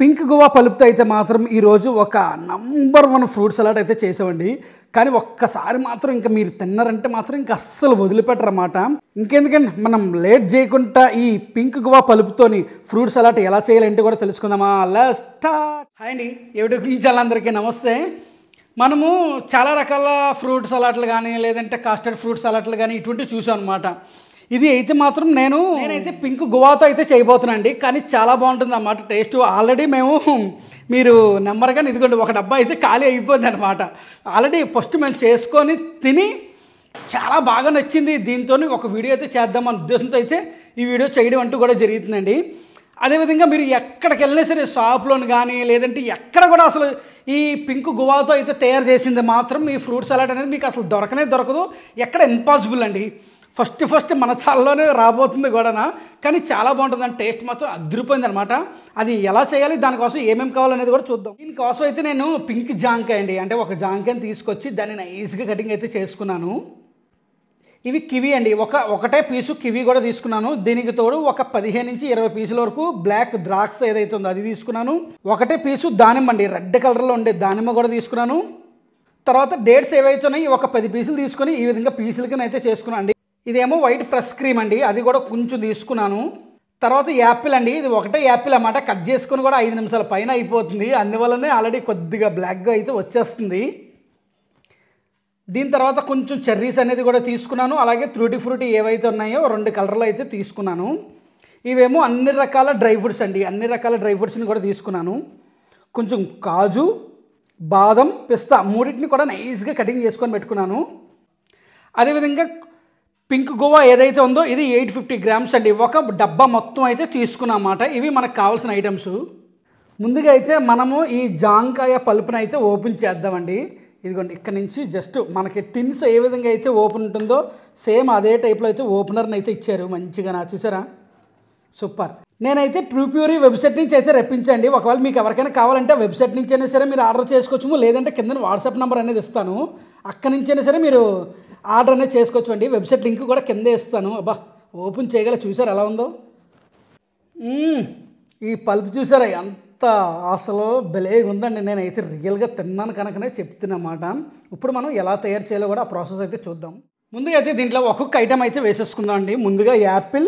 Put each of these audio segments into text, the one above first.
pink guava పలుపుతో అయితే మాత్రం ఈరోజు ఒక నంబర్ వన్ ఫ్రూట్ సలాడ్ అయితే చేసామండి కానీ ఒక్కసారి మాత్రం ఇంకా మీరు తిన్నారంటే మాత్రం ఇంకా అస్సలు వదిలిపెట్టరన్నమాట ఇంకెందుకండి మనం లేట్ చేయకుండా ఈ పింక్ గువా పలుపుతోని ఫ్రూట్ సలాడ్ ఎలా చేయాలంటే కూడా తెలుసుకుందామా లాస్ట్ హాయ్ అండి ఏమిటో అందరికీ నమస్తే మనము చాలా రకాల ఫ్రూట్ సలాడ్లు కానీ లేదంటే కాస్టర్డ్ ఫ్రూట్ సలాడ్లు కానీ ఇటువంటివి చూసాం అనమాట ఇది అయితే మాత్రం నేను నేనైతే పింక్ గువాతో అయితే అండి కానీ చాలా బాగుంటుంది అన్నమాట టేస్ట్ ఆల్రెడీ మేము మీరు నెంబర్గా ఇదిగోండి ఒక డబ్బా అయితే ఖాళీ అయిపోయింది అనమాట ఆల్రెడీ ఫస్ట్ మేము చేసుకొని తిని చాలా బాగా నచ్చింది దీంతో ఒక వీడియో అయితే చేద్దాం ఉద్దేశంతో అయితే ఈ వీడియో చేయడం అంటూ కూడా జరుగుతుందండి అదేవిధంగా మీరు ఎక్కడికి వెళ్ళినా సరే షాప్లోని కానీ లేదంటే ఎక్కడ కూడా అసలు ఈ పింక్ గువాతో అయితే తయారు చేసింది మాత్రం ఈ ఫ్రూట్ సలాడ్ అనేది మీకు అసలు దొరకనే దొరకదు ఎక్కడ ఇంపాసిబుల్ అండి ఫస్ట్ ఫస్ట్ మన చాలలోనే రాబోతుంది కూడానా కానీ చాలా బాగుంటుంది అండి టేస్ట్ మాత్రం అదిరిపోయింది అనమాట అది ఎలా చేయాలి దానికోసం ఏమేమి కావాలనేది కూడా చూద్దాం దీనికోసం అయితే నేను పింక్ జాంకాయ అండి అంటే ఒక జాంకాయని తీసుకొచ్చి దాన్ని నైస్గా కటింగ్ అయితే చేసుకున్నాను ఇవి కివి అండి ఒక ఒకటే పీసు కివి కూడా తీసుకున్నాను దీనికి తోడు ఒక పదిహేను నుంచి ఇరవై పీసుల వరకు బ్లాక్ ద్రాక్ష ఏదైతే ఉందో అది తీసుకున్నాను ఒకటే పీసు దానిమ్మ అండి రెడ్ కలర్లో ఉండే దానిమ్మ కూడా తీసుకున్నాను తర్వాత డేట్స్ ఏవైతే ఉన్నాయి ఒక పది పీసులు తీసుకొని ఈ విధంగా పీసులకి అయితే చేసుకున్నాను అండి ఇదేమో వైట్ ఫ్రెష్ క్రీమ్ అండి అది కూడా కొంచెం తీసుకున్నాను తర్వాత యాపిల్ అండి ఇది ఒకటే యాపిల్ అన్నమాట కట్ చేసుకుని కూడా ఐదు నిమిషాల పైన అయిపోతుంది అందువల్లనే ఆల్రెడీ కొద్దిగా బ్లాక్గా అయితే వచ్చేస్తుంది దీని తర్వాత కొంచెం చెర్రీస్ అనేది కూడా తీసుకున్నాను అలాగే త్రూటి ఫ్రూటీ ఏవైతే ఉన్నాయో రెండు కలర్లు అయితే తీసుకున్నాను ఇవేమో అన్ని రకాల డ్రై ఫ్రూట్స్ అండి అన్ని రకాల డ్రై ఫ్రూట్స్ని కూడా తీసుకున్నాను కొంచెం కాజు బాదం పిస్తా మూడింటిని కూడా నైస్గా కటింగ్ చేసుకొని పెట్టుకున్నాను అదేవిధంగా పింక్ గోవా ఏదైతే ఉందో ఇది ఎయిట్ ఫిఫ్టీ గ్రామ్స్ అండి ఒక డబ్బా మొత్తం అయితే తీసుకున్నమాట ఇవి మనకు కావాల్సిన ఐటమ్స్ ముందుగా అయితే మనము ఈ జాంకాయ పలుపుని అయితే ఓపెన్ చేద్దామండి ఇదిగోండి ఇక్కడ నుంచి జస్ట్ మనకి టిన్స్ ఏ విధంగా అయితే ఓపెన్ ఉంటుందో సేమ్ అదే టైప్లో అయితే ఓపెనర్ని అయితే ఇచ్చారు మంచిగా నా చూసారా సూపర్ నేనైతే ప్యూప్యూరీ వెబ్సైట్ నుంచి అయితే రప్పించండి ఒకవేళ మీకు ఎవరికైనా కావాలంటే వెబ్సైట్ నుంచి అయినా సరే మీరు ఆర్డర్ చేసుకోవచ్చు లేదంటే కింద వాట్సాప్ నెంబర్ అనేది ఇస్తాను అక్కడి నుంచి అయినా సరే మీరు ఆర్డర్ అనేది చేసుకోవచ్చు అండి వెబ్సైట్ లింక్ కూడా కిందే ఇస్తాను అబ్బా ఓపెన్ చేయగల చూసారు ఎలా ఉందో ఈ పల్పు చూసారా ఎంత అసలు బలేగా ఉందండి నేనైతే రియల్గా తిన్నాను కనుకనే చెప్తున్నమాట ఇప్పుడు మనం ఎలా తయారు చేయాలో కూడా ఆ ప్రాసెస్ అయితే చూద్దాం ముందుగా అయితే దీంట్లో ఒక్కొక్క ఐటెం అయితే వేసేసుకుందాం అండి ముందుగా యాపిల్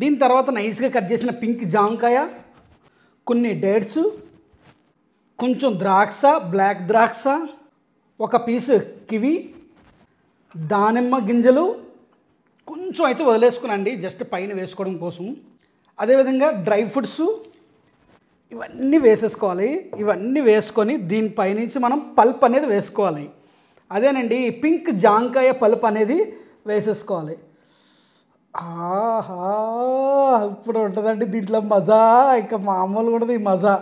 దీని తర్వాత నైస్గా కట్ చేసిన పింక్ జాంకాయ కొన్ని డేట్స్ కొంచెం ద్రాక్ష బ్లాక్ ద్రాక్ష ఒక పీస్ కివి దానిమ్మ గింజలు కొంచెం అయితే వదిలేసుకునండి జస్ట్ పైన వేసుకోవడం కోసం అదేవిధంగా డ్రై ఫ్రూట్స్ ఇవన్నీ వేసేసుకోవాలి ఇవన్నీ వేసుకొని దీనిపైనుంచి మనం పల్ప్ అనేది వేసుకోవాలి అదేనండి పింక్ జాంకాయ పల్ప్ అనేది వేసేసుకోవాలి ఆహా ఇప్పుడు ఉంటుందండి దీంట్లో మజా ఇక మామూలుగా ఉండదు ఈ మజా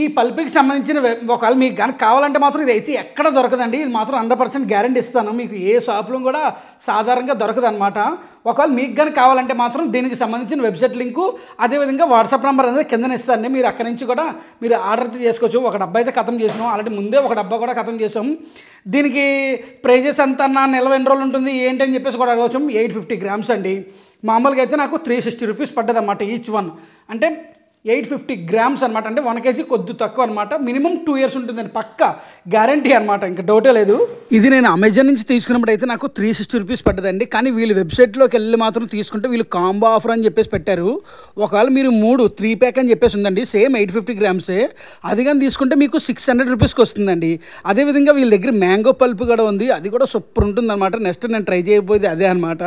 ఈ పల్పికి సంబంధించిన ఒకవేళ మీకు కనుక కావాలంటే మాత్రం ఇది అయితే ఎక్కడ దొరకదండి ఇది మాత్రం హండ్రెడ్ పర్సెంట్ గ్యారంటీ ఇస్తాను మీకు ఏ షాప్లో కూడా సాధారణంగా దొరకదనమాట ఒకవేళ మీకు కనుక కావాలంటే మాత్రం దీనికి సంబంధించిన వెబ్సైట్ లింకు అదేవిధంగా వాట్సాప్ నెంబర్ అనేది కిందన ఇస్తానండి మీరు అక్కడి నుంచి కూడా మీరు ఆర్డర్ చేసుకోవచ్చు ఒక డబ్బా అయితే ఖతం చేసినాం ఆల్రెడీ ముందే ఒక డబ్బా కూడా ఖతం చేసాం దీనికి ప్రైజెస్ ఎంత అన్న నిల్వ ఎన్ని రోజులు ఉంటుంది ఏంటి అని చెప్పేసి కూడా అడగవచ్చు ఎయిట్ ఫిఫ్టీ గ్రామ్స్ అండి మామూలుగా అయితే నాకు త్రీ సిక్స్టీ రూపీస్ పడ్డదన్నమాట ఈచ్ వన్ అంటే ఎయిట్ ఫిఫ్టీ గ్రామ్స్ అనమాట అంటే వన్ కేజీ కొద్ది తక్కువ అనమాట మినిమం టూ ఇయర్స్ ఉంటుందండి పక్క గ్యారంటీ అనమాట ఇంకా డౌటే లేదు ఇది నేను అమెజాన్ నుంచి తీసుకున్నప్పుడు అయితే నాకు త్రీ సిక్స్టీ రూపీస్ పడ్డదండి కానీ వీళ్ళు వెబ్సైట్లోకి వెళ్ళి మాత్రం తీసుకుంటే వీళ్ళు కాంబో ఆఫర్ అని చెప్పేసి పెట్టారు ఒకవేళ మీరు మూడు త్రీ ప్యాక్ అని చెప్పేసి ఉందండి సేమ్ ఎయిట్ ఫిఫ్టీ గ్రామ్సే అది కానీ తీసుకుంటే మీకు సిక్స్ హండ్రెడ్ రూపీస్కి వస్తుందండి అదేవిధంగా వీళ్ళ దగ్గర మ్యాంగో పల్ప్ కూడా ఉంది అది కూడా సూపర్ ఉంటుంది అనమాట నెక్స్ట్ నేను ట్రై చేయబోయేది అదే అనమాట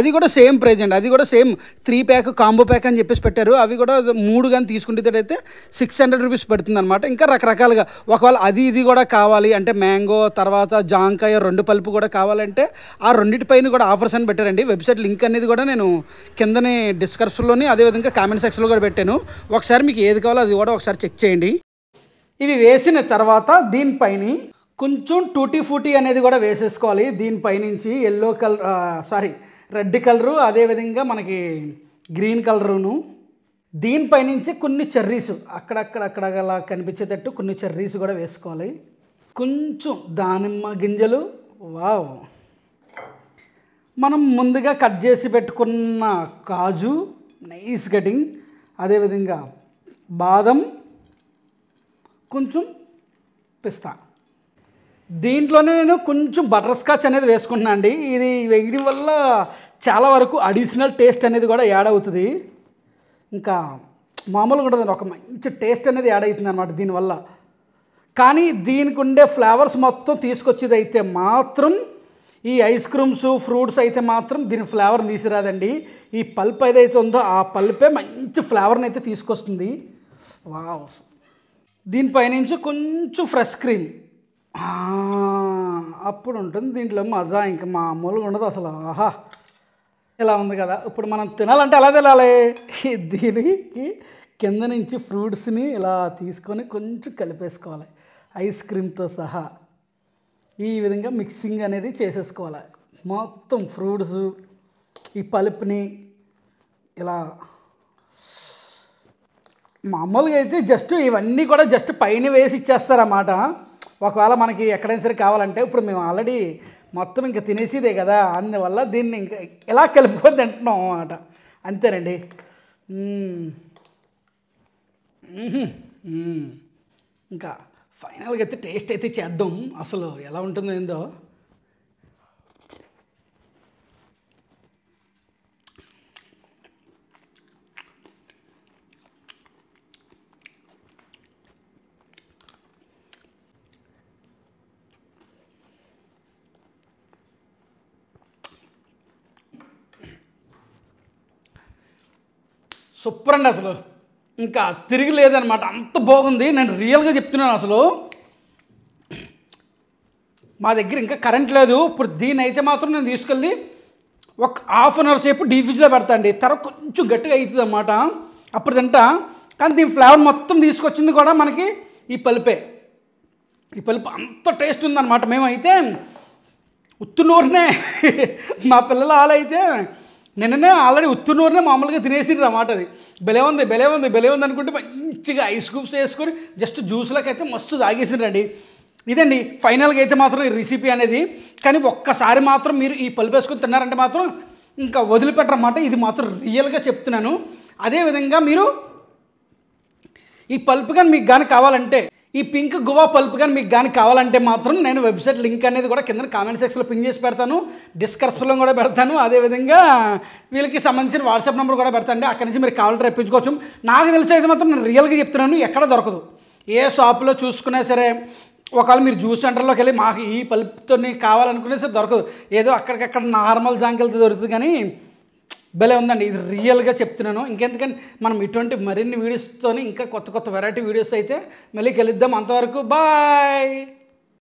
అది కూడా సేమ్ ప్రైజ్ అండి అది కూడా same three pack combo pack అని చెప్పేసి పెట్టారు అవి కూడా మూడు కానీ తీసుకుంటేటైతే సిక్స్ హండ్రెడ్ రూపీస్ అనమాట ఇంకా రకరకాలుగా ఒకవేళ అది ఇది కూడా కావాలి అంటే మ్యాంగో తర్వాత జాంకాయ రెండు పల్పు కూడా కావాలంటే ఆ రెండింటిపైన కూడా ఆఫర్స్ అని పెట్టారండి వెబ్సైట్ లింక్ అనేది కూడా నేను కిందనే డిస్క్రిప్షన్లోని అదేవిధంగా కామెంట్ సెక్షన్లో కూడా పెట్టాను ఒకసారి మీకు ఏది కావాలో అది కూడా ఒకసారి చెక్ చేయండి ఇవి వేసిన తర్వాత దీనిపైన కొంచెం టూటీ ఫూటీ అనేది కూడా వేసేసుకోవాలి దీనిపైనుంచి yellow colour sorry red colour అదేవిధంగా మనకి గ్రీన్ కలరును దీనిపై నుంచి కొన్ని చెర్రీస్ అక్కడక్కడ అక్కడ అలా కనిపించేటట్టు కొన్ని చెర్రీస్ కూడా వేసుకోవాలి కొంచెం దానిమ్మ గింజలు వావ్ మనం ముందుగా కట్ చేసి పెట్టుకున్న కాజు నైస్ కటింగ్ అదేవిధంగా బాదం కొంచెం పిస్తా దీంట్లోనే నేను కొంచెం బటర్ స్కాచ్ అనేది వేసుకుంటున్నాను అండి ఇది వేయడం వల్ల చాలా వరకు అడిషనల్ టేస్ట్ అనేది కూడా యాడ్ అవుతుంది ఇంకా మామూలుగా ఉండదండి ఒక మంచి టేస్ట్ అనేది యాడ్ అవుతుంది అనమాట దీనివల్ల కానీ దీనికి ఉండే ఫ్లేవర్స్ మొత్తం తీసుకొచ్చేది అయితే మాత్రం ఈ ఐస్ క్రీమ్స్ ఫ్రూట్స్ అయితే మాత్రం దీని ఫ్లేవర్ తీసిరాదండి ఈ పల్ప్ ఏదైతే ఉందో ఆ పల్పే మంచి ఫ్లేవర్ని అయితే తీసుకొస్తుంది వావ్ దీనిపైనుంచి కొంచెం ఫ్రెష్ క్రీమ్ అప్పుడు ఉంటుంది దీంట్లో మజా ఇంకా మామూలుగా ఉండదు అసలు ఆహా ఇలా ఉంది కదా ఇప్పుడు మనం తినాలంటే ఎలా తినాలి దీనికి కింద నుంచి ఫ్రూట్స్ని ఇలా తీసుకొని కొంచెం కలిపేసుకోవాలి ఐస్ క్రీమ్తో సహా ఈ విధంగా మిక్సింగ్ అనేది చేసేసుకోవాలి మొత్తం ఫ్రూట్స్ ఈ పలుపుని ఇలా మామూలుగా అయితే జస్ట్ ఇవన్నీ కూడా జస్ట్ పైన వేసి ఇచ్చేస్తారన్నమాట ఒకవేళ మనకి ఎక్కడైనా సరే కావాలంటే ఇప్పుడు మేము ఆల్రెడీ మొత్తం ఇంకా తినేసిదే కదా అందువల్ల దీన్ని ఇంకా ఎలా కలుపుకొని తింటున్నాం అన్నమాట అంతేనండి ఇంకా ఫైనల్గా అయితే టేస్ట్ అయితే చేద్దాం అసలు ఎలా ఉంటుందో ఏందో సూపర్ అండి అసలు ఇంకా తిరిగి లేదనమాట అంత బాగుంది నేను రియల్గా చెప్తున్నాను అసలు మా దగ్గర ఇంకా కరెంట్ లేదు ఇప్పుడు దీని అయితే మాత్రం నేను తీసుకెళ్ళి ఒక హాఫ్ అన్ అవర్ సేపు డీఫ్రిజ్లో పెడతా అండి తర్వాత కొంచెం గట్టిగా అవుతుంది అన్నమాట అప్పుడు తింటా కానీ దీని ఫ్లేవర్ మొత్తం తీసుకొచ్చింది కూడా మనకి ఈ పలుపే ఈ పలుపు అంత టేస్ట్ ఉందన్నమాట మేమైతే ఉత్తునూరునే మా పిల్లల ఆలైతే నిన్ననే ఆల్రెడీ ఉత్తునూరునే మామూలుగా తినేసిండ్రు అన్నమాట అది బలే ఉంది బలే ఉంది బలే ఉంది అనుకుంటే మంచిగా ఐస్ క్యూబ్స్ వేసుకొని జస్ట్ అయితే మస్తు తాగేసిండ్రండి ఇదండి ఫైనల్గా అయితే మాత్రం ఈ రెసిపీ అనేది కానీ ఒక్కసారి మాత్రం మీరు ఈ పలుపు వేసుకొని తిన్నారంటే మాత్రం ఇంకా వదిలిపెట్టరమాట ఇది మాత్రం రియల్గా చెప్తున్నాను అదేవిధంగా మీరు ఈ పల్పు కానీ మీకు కానీ కావాలంటే ఈ పింక్ గోవా పల్ప్ కానీ మీకు కానీ కావాలంటే మాత్రం నేను వెబ్సైట్ లింక్ అనేది కూడా కింద కామెంట్ సెక్షన్లో పింక్ చేసి పెడతాను డిస్క్రిప్షన్లో కూడా పెడతాను అదేవిధంగా వీళ్ళకి సంబంధించిన వాట్సాప్ నెంబర్ కూడా పెడతాను అక్కడి నుంచి మీరు కావాలంటే రప్పించుకోవచ్చు నాకు తెలిసి అయితే మాత్రం నేను రియల్గా చెప్తున్నాను ఎక్కడ దొరకదు ఏ షాప్లో చూసుకున్నా సరే ఒకవేళ మీరు జ్యూస్ సెంటర్లోకి వెళ్ళి మాకు ఈ పల్పుతో కావాలనుకునే సరే దొరకదు ఏదో అక్కడికక్కడ నార్మల్ జాంకెళ్తే దొరుకుతుంది కానీ భలే ఉందండి ఇది రియల్గా చెప్తున్నాను ఇంకెందుకంటే మనం ఇటువంటి మరిన్ని వీడియోస్తో ఇంకా కొత్త కొత్త వెరైటీ వీడియోస్ అయితే మళ్ళీ కలుద్దాం అంతవరకు బాయ్